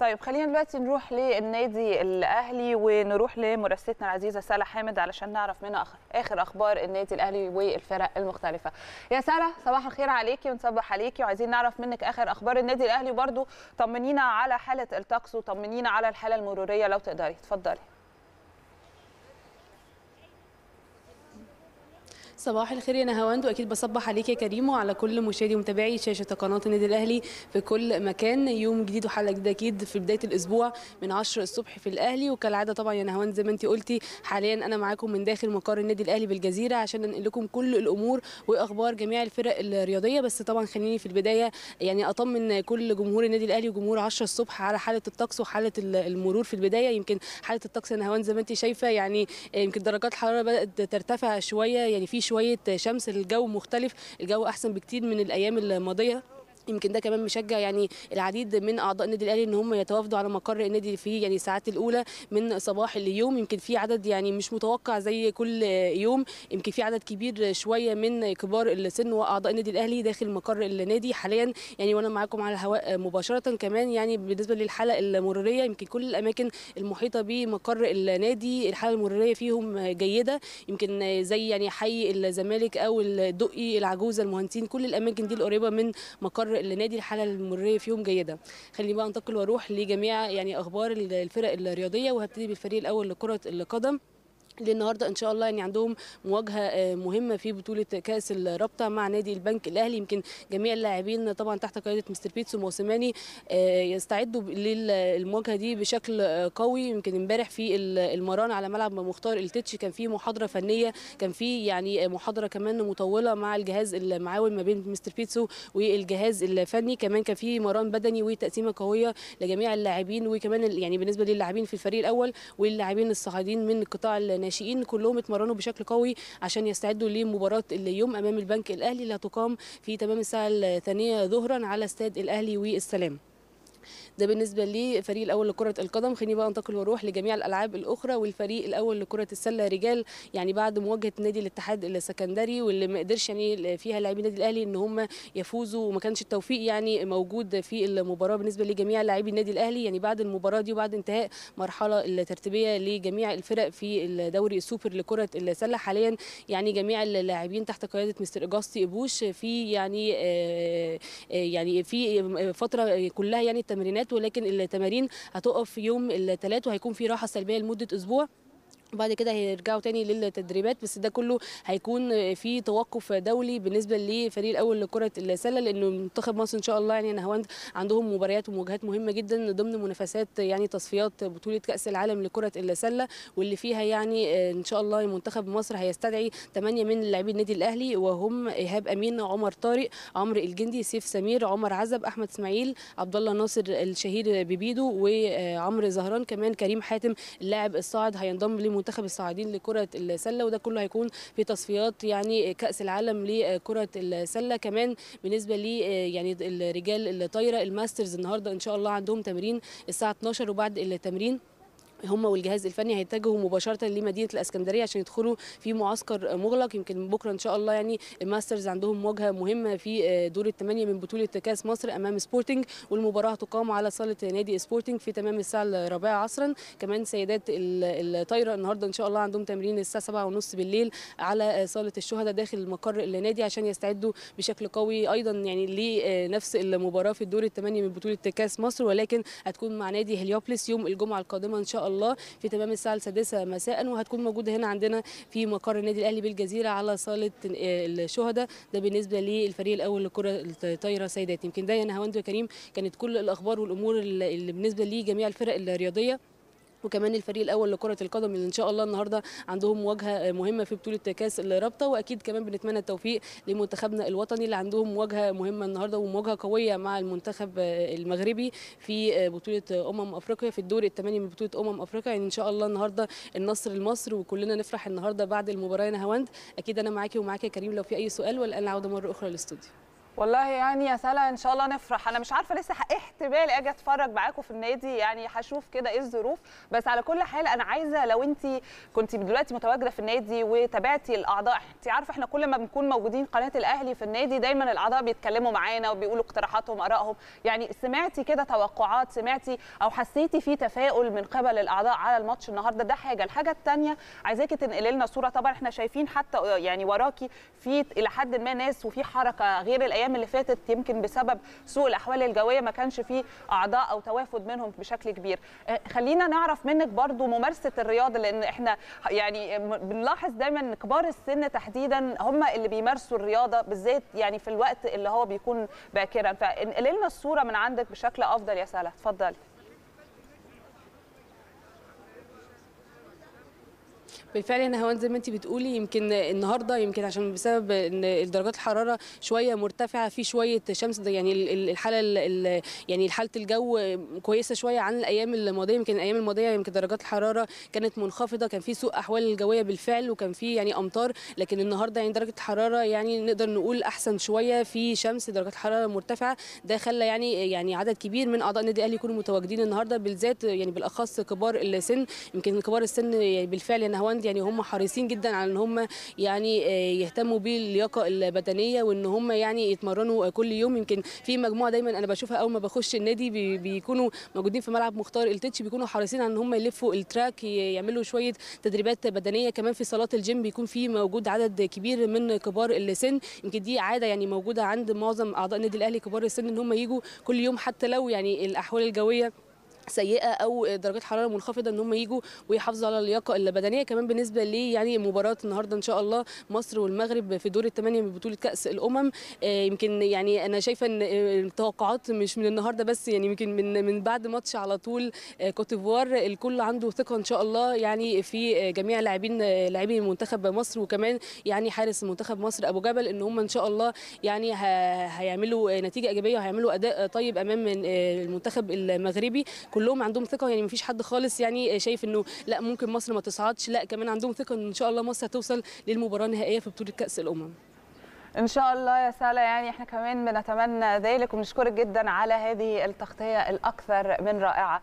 طيب خلينا دلوقتي نروح للنادي الاهلي ونروح لمراسلتنا العزيزه ساله حامد علشان نعرف منها اخر اخبار النادي الاهلي والفرق المختلفه. يا ساله صباح الخير عليكي ونصبح عليكي وعايزين نعرف منك اخر اخبار النادي الاهلي وبرده طمنينا على حاله الطقس وطمنينا على الحاله المروريه لو تقدري اتفضلي. صباح الخير يا نهاوند واكيد بصبح عليك يا كريم وعلى كل مشاهدي ومتابعي شاشه قناه النادي الاهلي في كل مكان يوم جديد وحلقه جديده اكيد في بدايه الاسبوع من 10 الصبح في الاهلي وكالعاده طبعا يا نهاوند زي ما انت قلتي حاليا انا معاكم من داخل مقر النادي الاهلي بالجزيره عشان انقل لكم كل الامور واخبار جميع الفرق الرياضيه بس طبعا خليني في البدايه يعني اطمن كل جمهور النادي الاهلي وجمهور 10 الصبح على حاله الطقس وحاله المرور في البدايه يمكن حاله الطقس يا نهاوند زي ما انت شايفه يعني يمكن درجات الحراره بدات ترتفع شويه يعني في شويه شمس الجو مختلف الجو احسن بكتير من الايام الماضيه يمكن ده كمان مشجع يعني العديد من اعضاء النادي الاهلي ان هم يتوافدوا على مقر النادي في يعني الساعات الاولى من صباح اليوم يمكن في عدد يعني مش متوقع زي كل يوم يمكن في عدد كبير شويه من كبار السن واعضاء النادي الاهلي داخل مقر النادي حاليا يعني وانا معاكم على الهواء مباشره كمان يعني بالنسبه للحاله المروريه يمكن كل الاماكن المحيطه بمقر النادي الحاله المروريه فيهم جيده يمكن زي يعني حي الزمالك او الدقي العجوزه المهندسين كل الاماكن دي القريبه من مقر لنادي الحاله المريه فيهم جيده خليني بقى انتقل واروح لجميع يعني اخبار الفرق الرياضيه وهبتدي بالفريق الاول لكره القدم النهارده ان شاء الله يعني عندهم مواجهه آه، مهمه في بطوله كاس الرابطه مع نادي البنك الاهلي يمكن جميع اللاعبين طبعا تحت قياده مستر بيتسو موسيماني آه، يستعدوا للمواجهه دي بشكل آه، قوي يمكن امبارح في المران على ملعب مختار التتش كان في محاضره فنيه كان في يعني محاضره كمان مطوله مع الجهاز المعاون ما بين مستر بيتسو والجهاز الفني كمان كان في مران بدني وتقسيمه قويه لجميع اللاعبين وكمان يعني بالنسبه للاعبين في الفريق الاول واللاعبين الصاعدين من قطاع الناس. الناشئين كلهم اتمرنوا بشكل قوي عشان يستعدوا لمباراه اليوم امام البنك الاهلي اللي هتقام في تمام الساعه الثانيه ظهرا على استاد الاهلي والسلام ده بالنسبه للفريق الاول لكره القدم خليني بقى انتقل واروح لجميع الالعاب الاخرى والفريق الاول لكره السله رجال يعني بعد مواجهه نادي الاتحاد السكندري واللي ما قدرش يعني فيها لاعبي النادي الاهلي ان هم يفوزوا وما كانش التوفيق يعني موجود في المباراه بالنسبه لجميع لاعبي النادي الاهلي يعني بعد المباراه دي وبعد انتهاء مرحله الترتيبيه لجميع الفرق في الدوري السوبر لكره السله حاليا يعني جميع اللاعبين تحت قياده مستر اجاستي ابوش في يعني آه، آه، يعني في فتره كلها يعني التمرينات ولكن التمارين هتقف يوم الثلاث وهيكون في راحه سلبيه لمده اسبوع بعد كده هيرجعوا تاني للتدريبات بس ده كله هيكون في توقف دولي بالنسبه للفريق الاول لكره السله لانه منتخب مصر ان شاء الله يعني نهاوند عندهم مباريات ومواجهات مهمه جدا ضمن منافسات يعني تصفيات بطوله كاس العالم لكره السله واللي فيها يعني ان شاء الله منتخب مصر هيستدعي ثمانيه من لاعبي النادي الاهلي وهم ايهاب امين عمر طارق عمرو الجندي سيف سمير عمر عزب احمد اسماعيل عبد الله ناصر الشهير ببيدو وعمرو زهران كمان كريم حاتم اللاعب الصاعد هينضم منتخب الصاعدين لكره السله وده كله هيكون في تصفيات يعني كاس العالم لكره السله كمان بالنسبه لي آه، يعني الرجال الطايره الماسترز النهارده ان شاء الله عندهم تمرين الساعه 12 وبعد التمرين هم والجهاز الفني هيتجهوا مباشره لمدينه الاسكندريه عشان يدخلوا في معسكر مغلق يمكن بكره ان شاء الله يعني الماسترز عندهم مواجهه مهمه في آه، دور الثمانيه من بطوله كاس مصر امام سبورتنج والمباراه تقام على صاله نادي سبورتنج في تمام الساعه الرابعه عصرا كمان سيدات الطايره النهارده ان شاء الله عندهم تمرين الساعه 7:30 بالليل على آه، صاله الشهداء داخل مقر النادي عشان يستعدوا بشكل قوي ايضا يعني لنفس المباراه في الدور الثمانيه من بطوله كاس مصر ولكن هتكون مع نادي هليوبلس يوم الجمعه القادمه ان شاء الله الله في تمام الساعه السادسه مساء وهتكون موجوده هنا عندنا في مقر النادي الاهلي بالجزيره على صاله آه، الشهداء ده بالنسبه للفريق الاول لكره الطايره سيدات يمكن ده يا نهاوند كريم كانت كل الاخبار والامور اللي بالنسبه لجميع الفرق الرياضيه وكمان الفريق الاول لكره القدم اللي ان شاء الله النهارده عندهم مواجهه مهمه في بطوله كاس الرابطه واكيد كمان بنتمنى التوفيق لمنتخبنا الوطني اللي عندهم مواجهه مهمه النهارده ومواجهه قويه مع المنتخب المغربي في بطوله امم افريقيا في الدور الثماني من بطوله امم افريقيا يعني ان شاء الله النهارده النصر لمصر وكلنا نفرح النهارده بعد المباراه يا نهاوند اكيد انا معاكي ومعاك يا كريم لو في اي سؤال ولا انا عوده مره اخرى للاستوديو والله يعني يا سلا ان شاء الله نفرح انا مش عارفه لسه إيه احتمال اجي اتفرج معاكم في النادي يعني هشوف كده ايه الظروف بس على كل حال انا عايزه لو انت كنت دلوقتي متواجده في النادي وتابعتي الاعضاء انت عارفه احنا كل ما بنكون موجودين قناه الاهلي في النادي دايما الاعضاء بيتكلموا معانا وبيقولوا اقتراحاتهم ارائهم يعني سمعتي كده توقعات سمعتي او حسيتي في تفاؤل من قبل الاعضاء على الماتش النهارده ده حاجه الحاجه الثانيه عايزاكي تنقلي لنا صوره طبعا احنا شايفين حتى آه، يعني وراكي في الى حد ما ناس وفي حركه غير الايام اللي فاتت يمكن بسبب سوء الاحوال الجويه ما كانش فيه اعضاء او توافد منهم بشكل كبير آه، خلينا نعرف منك برضو ممارسه الرياضه لان احنا يعني بنلاحظ دايما كبار السن تحديدا هم اللي بيمارسوا الرياضه بالذات يعني في الوقت اللي هو بيكون باكرا فانقل لنا الصوره من عندك بشكل افضل يا سهله اتفضلي بالفعل هنا هوان زي ما انت بتقولي يمكن النهارده يمكن عشان بسبب ان درجات الحراره شويه مرتفعه في شويه شمس ده يعني الحاله يعني حاله الجو كويسه شويه عن الايام الماضيه يمكن الايام الماضيه يمكن درجات الحراره كانت منخفضه كان في سوء احوال الجويه بالفعل وكان في يعني امطار لكن النهارده يعني درجه الحراره يعني نقدر نقول احسن شويه في شمس درجات الحراره مرتفعه ده خلى يعني يعني عدد كبير من اعضاء النادي الاهلي يكونوا متواجدين النهارده بالذات يعني بالاخص كبار السن يمكن كبار السن يعني بالفعل يا هوان هالاند يعني هم حريصين جدا على ان هم يعني آه، يهتموا باللياقه البدنيه وان هم يعني يتمرنوا كل يوم يمكن في مجموعه دايما انا بشوفها اول ما بخش النادي بيكونوا موجودين في ملعب مختار التتش بيكونوا حريصين على ان هم يلفوا التراك يعملوا شويه تدريبات بدنيه كمان في صالات الجيم بيكون في موجود عدد كبير من كبار السن يمكن دي عاده يعني موجوده عند معظم اعضاء النادي الاهلي كبار السن ان هم يجوا كل يوم حتى لو يعني الاحوال الجويه سيئه او درجات حراره منخفضه ان هم يجوا ويحافظوا على اللياقه البدنيه كمان بالنسبه لي يعني مباراه النهارده ان شاء الله مصر والمغرب في دور الثمانيه من بطوله كاس الامم آه، يمكن يعني انا شايفه ان آه، التوقعات مش من النهارده بس يعني يمكن من من بعد ماتش على طول آه، كوت ديفوار الكل عنده ثقه ان شاء الله يعني في جميع لاعبين لاعبي منتخب مصر وكمان يعني حارس منتخب مصر ابو جبل ان هم ان شاء الله يعني هيعملوا نتيجه ايجابيه وهيعملوا اداء طيب امام المنتخب المغربي كلهم عندهم ثقه يعني مفيش حد خالص يعني شايف انه لا ممكن مصر ما تصعدش لا كمان عندهم ثقه ان ان شاء الله مصر هتوصل للمباراه النهائيه في بطوله كاس الامم ان شاء الله يا سالا يعني احنا كمان بنتمنى ذلك ونشكرك جدا على هذه التغطيه الاكثر من رائعه